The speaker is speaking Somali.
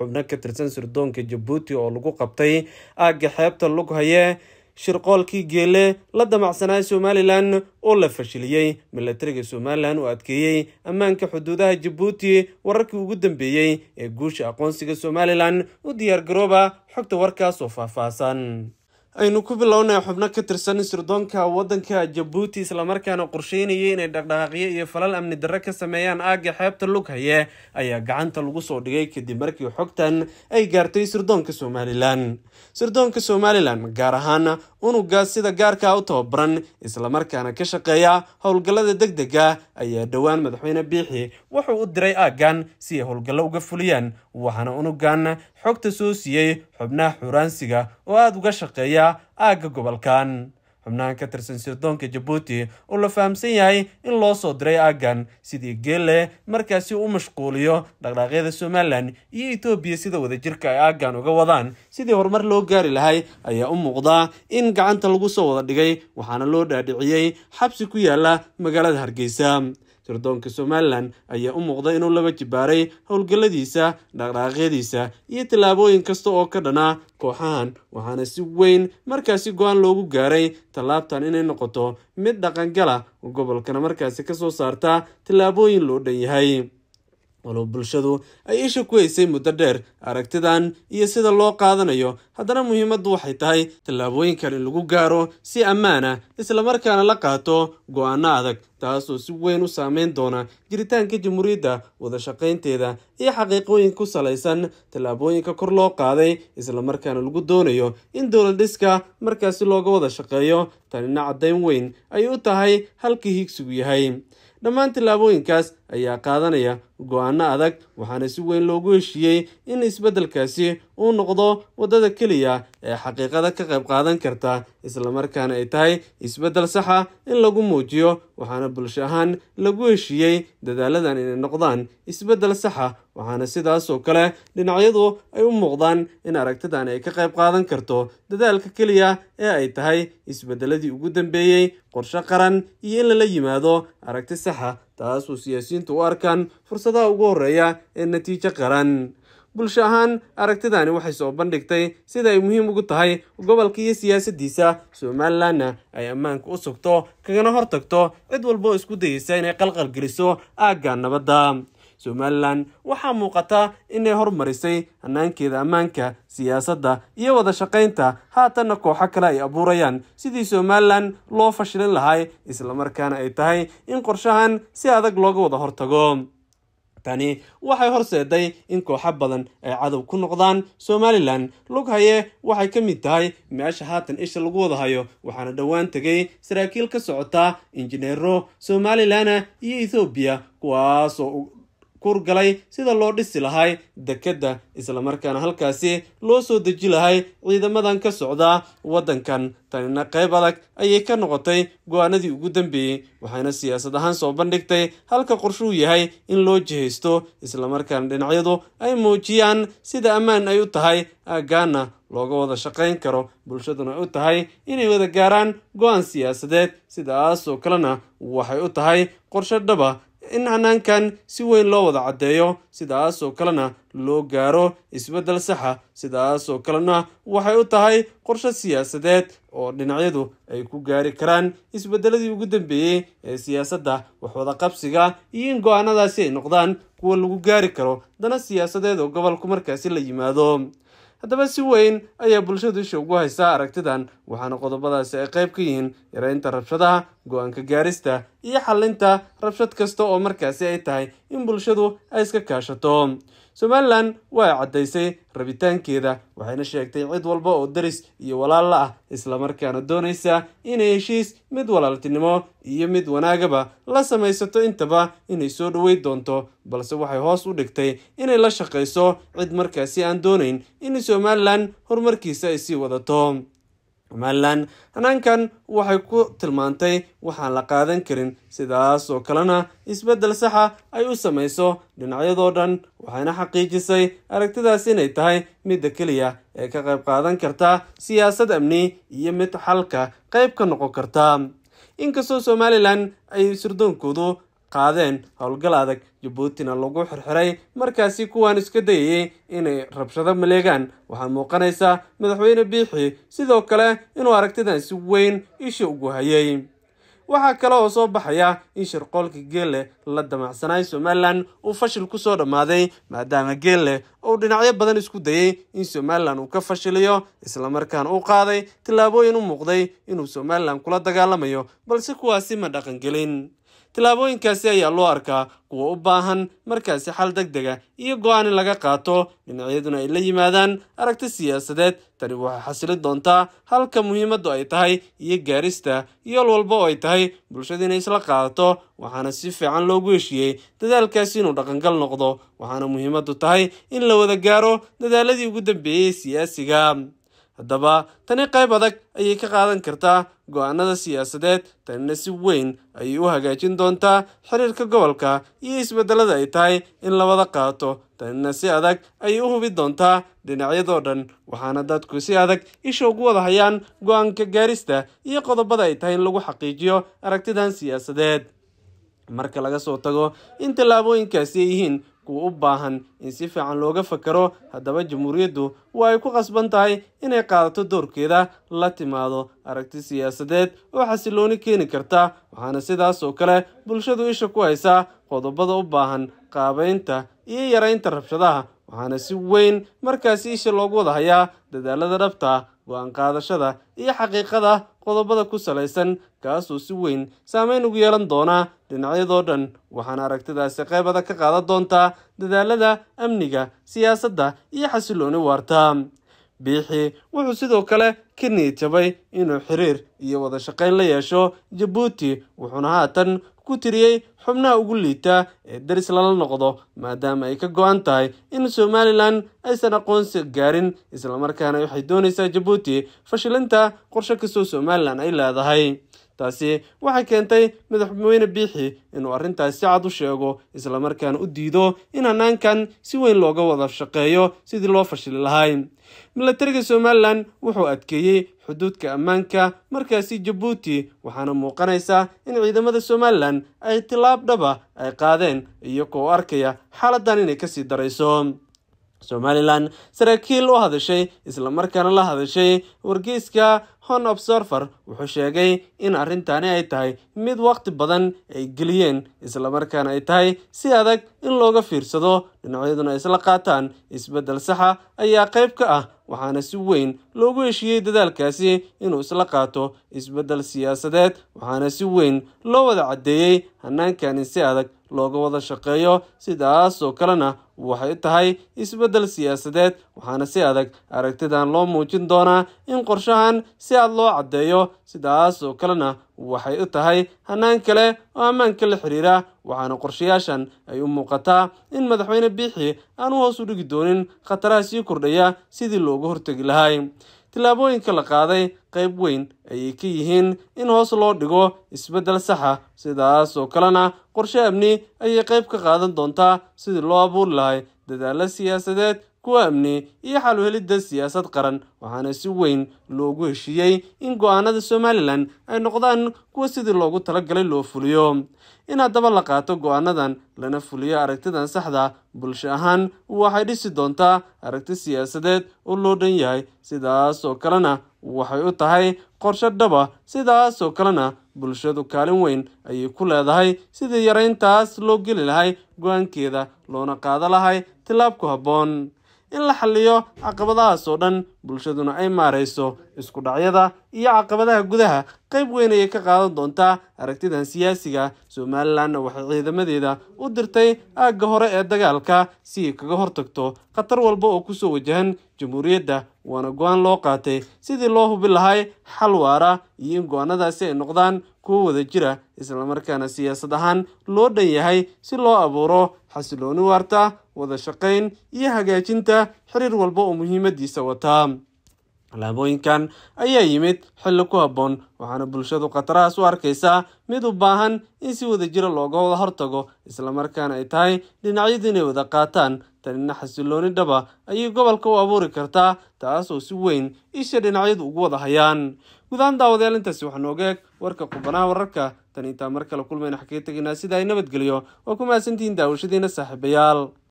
xubno ka tirsan sirdoonka jabuuti oo lagu qabtay aagga xeebta lughaye shirqoolkii geele la damacsanaa somalilan oo la fashiliyey milatariga somalilan oo adkeeyey ammaanka xuduudaha jabuuti wararkii ugu dambeeyey ee guusha aqoonsiga somalilan u diyaargarooba xogta warkaas oo faahfaahsan aynu ku bilownay xubno ka tirsan sirdoonka waddanka jabuuti islamarkaana qorsheynayay inay dhaqdhaqaaqyo iyo falal amni darre ka sameeyaan aagga xeebta lug haye ayaa gacanta lagu soo dhigay kadib markii xogtan ay gaartay sirdoonka somalilan sirdoonka somalilan gaar ahaan unugaas sida gaarkaa u tababaran islamarkaana ka shaqeeya howlgallada deg dega ayaa dhowaan madaxweyne biixi wuxuu u diray aaggan si ay howlgallo uga fuliyaan waxaana unugan xogta soo siiyey xubnaha xuuraansiga oo aada uga shaqeeya aagga gobolkan xubnaha ka tirsan sirdoonka jabuuti oo la fahamsan yahay in loo soo diray agan sidii geele markaasi u mashquuliyo dhaqdhaaqyada somalilan iyo etoobiya sida wadajirka ay agan uga wadaan sidii horumar loo gaari lahay ayaa u muuqdaa in gacanta lagu soo wada dhigay waxaana loo dhaadhiciyey xabsi ku yaalla magaalada hargeysa sirdoonka somalilan ayaa u muuqda inuu laba jibaaray howlgalladiisa dhaqdhaaqyadiisa iyo tallaabooyin kasta oo ka dhanaa kooxahan waxaana si weyn markaasi go-aan loogu gaaray tallaabtan inay noqoto mid dhaqangala oo gobolkana markaasi ka soo saarta tallaabooyin loo dhan yahay walow bulshadu ay isha ku haysay muddo dheer aragtidan iyo sida loo qaadanayo haddana muhiimaddu waxay tahay tallaabooyinkan in lagu gaaro si ammaana ah, islamarkaana la qaato go adag taasoo si weyn u saameyn doona jiritaanka jamhuuriyadda wadashaqaynteeda iyo xaqiiqooyin ku salaysan tallaabooyinka kor loo qaaday islamarkaana lagu doonayo in dowlad dhiska markaasi looga wada shaqeeyo tanina caddayn weyn ay u tahay halkii higsigu yahay dhammaan tallaabooyinkaas ayaa qaadanaya go-aano adag waxaana si weyn loogu heshiiyey in isbeddelkaasi uu noqdo waddada keliya ee xaqiiqada ka qayb qaadan karta islamarkaana ay tahay isbeddel saxa ah in lagu muujiyo waxaana bulsho ahaan lagu heshiiyey dadaaladan inay noqdaan isbeddel saxa ah, waxaana sidaasoo kale dhinacyadu ay u muuqdaan in aragtidan ay ka qayb qaadan karto dadaalka keliya ee ay tahay isbeddeladii ugu dambeeyey qorsho qaran iyo in lala yimaado aragti saxa ah taas taasuu siyaasiyiintu u arkaan fursadaha ugu horreeya ee natiijo qaran bulsho ahaan aragtidaani waxay soo bandhigtay sida ay muhiim ugu tahay gobolka iyo siyaasaddiisa somalilanna ay ammaanka u sugto kagana hortagto cid walba oo isku dayeysa inay qalqalgeliso aagga nabadda somalilan waxaa muuqata inay hormarisay hanaankeeda ammaanka siyaasadda iyo wada shaqaynta haatanna kooxo kale ay abuurayaan sidii somalilan loo fashilin lahay islamarkaana ay tahay in qorshahan si adag looga wada hortago tani waxay horseeday in kooxo badan ay cadow ku noqdaan somalilan lughaye waxay ka mid tahay meesha haatan isha lagu wada hayo waxaana dhowaan tegay saraakiil ka socota injineero somalilana iyo ethoobiya kuwaasoo kuurgalay sida loo dhisi lahay dekedda islamarkaana halkaasi loo soo deji lahay ciidamadan ka socda waddankan tanina qayb adag ayay ka noqotay go-aanadii ugu dambeeyey waxayna siyaasad ahaan soo bandhigtay halka qorshuu yahay in loo jihaysto islamarkaana dhinacyadu ay muujiyaan sida ammaan ay u tahay aaggaana looga wada shaqayn karo bulshaduna ay u tahay inay wada gaaraan go-aan siyaasadeed sidaas oo kalena waxay u tahay qorsho dhaba in hanaankan si weyn loo wada caddeeyo sidaas oo kalena loo gaaro isbeddel saxa ah. sidaas oo kalena waxay u tahay qorsho siyaasadeed oo dhinacyadu ay ku gaari karaan isbeddeladii ugu dambeeyey ee siyaasadda waxwada qabsiga iyo in go-aanadaasi ay noqdaan kuwa lagu gaari karo dana siyaasadeed oo gobolku markaasi la yimaado haddaba si weyn ayaa bulshadu isha ugu haysaa aragtidan waxaana qodobadaasi ay qayb ka yihiin yareynta rabshadaha go-aanka gaarista iyo xallinta rabshad kasta oo markaasi ay tahay in bulshadu ay iska kaashato somalilan waa caddaysay rabitaankeeda waxayna sheegtay cid walba oo daris iyo walaal la ah islamarkaana doonaysa inay heshiis mid walaaltinimo iyo mid wanaagaba la samaysato intaba inay soo dhoweyn doonto balse waxay hoos u dhigtay inay la shaqayso cid markaasi aan doonayn in somalilan horumarkiisa ay sii wadato puntland hanaankan waxay ku tilmaantay waxaan la qaadan karin sidaas oo kalena isbeddel saxa ah ay u samayso dhinacyadoo dhan waxayna xaqiijisay aragtidaas inay tahay midda keliya ee ka qayb qaadan karta siyaasad amni iyo mid xalka qayb ka noqon karta inkastoo somalilan ay sirdoonkoodu qaadeen howlgal adag jabuutina lagu xirxiray markaasi kuwaan iska dayayay inay rabshado maleegaan waxaa muuqanaysaa madaxweyne biixi sidoo kale inuu aragtidan si weyn isha ugu hayay waxaa kale oo soo baxaya in shirqoolka geelle la damacsanaay somalilan uu fashil ku soo dhammaaday maadaama geelle uu dhinacyo badan isku dayay in somalilan uu ka fashiliyo islamarkaana u qaaday tillaabooyin u muuqday inuu somalilan kula dagaalamayo balse kuwaasi ma dhaqangelin tillaabooyinkaasi ayaa loo arkaa kuwa u baahan markaasi xal deg dega ah iyo go-aan in laga qaato dhinacyaduna ay la yimaadaan aragti siyaasadeed tani waxay xasili doontaa halka muhiimaddu ay tahay iyo gaarista yool walba oo ay tahay bulshada inay isla qaadato waxaana si fiican loogu heshiiyey dadaalkaasi inuu dhaqangal noqdo waxaana muhiimaddu tahay in la wada gaaro dadaaladii ugu dambeeyey siyaasiga haddaba tani qayb adag ayay ka qaadan kartaa go-aanada siyaasadeed tanina si weyn ayay u hagaajin doontaa xiriirka gobolka iyo isbedelada ay tahay in labada qaato tanina si adag ayay u hubi doontaa dhinacyadoo dhan waxaana dadku si adag isha ugu wada hayaan go-aanka gaarista iyo qodobada ay tahay in lagu xaqiijiyo aragtidan siyaasadeed marka laga soo tago in tallaabooyinkaasi ay yihiin kuwa u baahan in si fiican looga fakaro haddaba jamhuuriyaddu waa ay ku qasban tahay inay qaadato doorkeeda la timaado aragti siyaasadeed oo xasilooni keeni karta waxaana sidaas oo kale bulshadu isha ku haysaa qodobada u baahan qaabaynta iyo yaraynta rabshadaha waxaana si weyn markaasi isha loogu wada hayaa dadaalada dhabta go-aan qaadashada iyo xaqiiqada qodobada ku salaysan kaasuu si weyn saameyn ugu yeelan doonaa dhinacyadoo dhan waxaana aragtidaasi qayb adag ka qaadan doontaa dadaalada amniga siyaasadda iyo xasilooni waarta biixi wuxuu sidoo kale ka niyad jabay inuu xiriir iyo wada shaqayn la yeesho jabuuti wuxuuna haatan ku tiriyey xubnaha ugu liita ee deris lala noqdo maadaama ay ka go-an tahay in somalilan aysan aqoonsi gaarin islamarkaana waxay doonaysaa jabuuti fashilinta qorshe kastoo somalilan ay leedahay taasi waxay keentay madaxweyne biixi inuu arrintaas si cad u sheego islamarkaana u diido in hannaankan si weyn looga wada shaqeeyo sidii loo fashili lahay milatariga somalilan wuxuu adkeeyey xuduudka ammaanka markaasi jabuuti waxaana muuqanaysaa in ciidamada somalilan ay tilaab dhaba ay qaadeen iyagoo arkaya xaaladan inay ka sii darayso somalilan saraakiil u hadashay isla markaana la hadashay wargeyska hon observer wuxuu sheegay in arrintani ay tahay mid wakhti badan ay geliyeen islamarkaana ay tahay si adag in looga fiirsado dhinacyaduna isla qaataan isbeddel saxa ayaa qayb ka ah waxaana si weyn loogu heshiiyey dadaalkaasi inuu isla qaato isbeddel siyaasadeed waxaana si weyn loo wada caddeeyey hannaankani si adag looga wada shaqeeyo sidaas oo kalena waxay tahay isbeddel siyaasadeed waxaana si adag aragtidan loo muujin doonaa in qorshahan si aad loo caddeeyo sidaas oo kalena waxay u tahay hannaan kale oo ammaanka la xiriira waxaana qorshayaashan ay u muuqataa in madaxweyne biixi aan u hoos u dhigi doonin khataraha sii kordhaya sidii loogu hortegi lahay tillaabooyinka la qaaday qayb weyn ayay ka yihiin in hoos loo dhigo isbeddel saxa ah. sidaas oo kalena qorshe amni ayay qayb ka qaadan doontaa sidii loo abuuri lahay dadaallo siyaasadeed ku amni iyo xal helidda siyaasad qaran waxaana si weyn loogu heshiiyey in go'aanada somalilan ay noqdaan kuwa sidii loogu talagalay loo fuliyo in haddaba la qaato go-aanadan lana fuliyo aragtidan saxda bulsho ahaan waxay dhisi doontaa aragti siyaasadeed oo loo dhan yahay sidaas oo kalena waxay u tahay qorsho dhaba sidaas oo kalena bulshadu kaalin weyn ayay ku leedahay sidii yarayntaas loo geli lahay go-aankeeda loona qaada lahay tillaab ku habboon in la xaliyo caqabadahaasoo dhan bulshaduna ay maarayso isku dhacyada iyo caqabadaha gudaha qayb weyn ayay ka qaadan doontaa aragtidan siyaasiga somalilanna waxay ciidamadeeda u dirtay aagga hore ee dagaalka si ay kaga hortagto khatar walba oo ku soo wajahan jamhuuriyadda waana go-aan loo qaatay sidii loo hubi lahay xal waara iyo in go-aanadaasi ay noqdaan kuwo wada jira islamarkaana siyaasad ahaan loo dhan yahay si loo abuuro xasilooni waarta wada shaqayn iyo hagaajinta xiriir walba oo muhiimadiisa wataa alaabooyinkan ayaa yimid xilli ku habboon waxaana bulshadu khatarahaas u arkaysaa mid u baahan in si wada jira ah looga wada hortago islamarkaana ay tahay dhinacyadu inay wada qaataan tanina xasilooni dhaba ayay gobolka u abuuri kartaa taasoo si weyn isha dhinacyadu ugu wada hayaan guud ahaan daawadayaal intaasi waxaa nooga eeg warka qubanaha wararka tan intaa mar kale kulmayna xakaga tegaynaa sida ay nabadgeliyo oo ku mahadsantihiin daawashadiina saaxiibayaal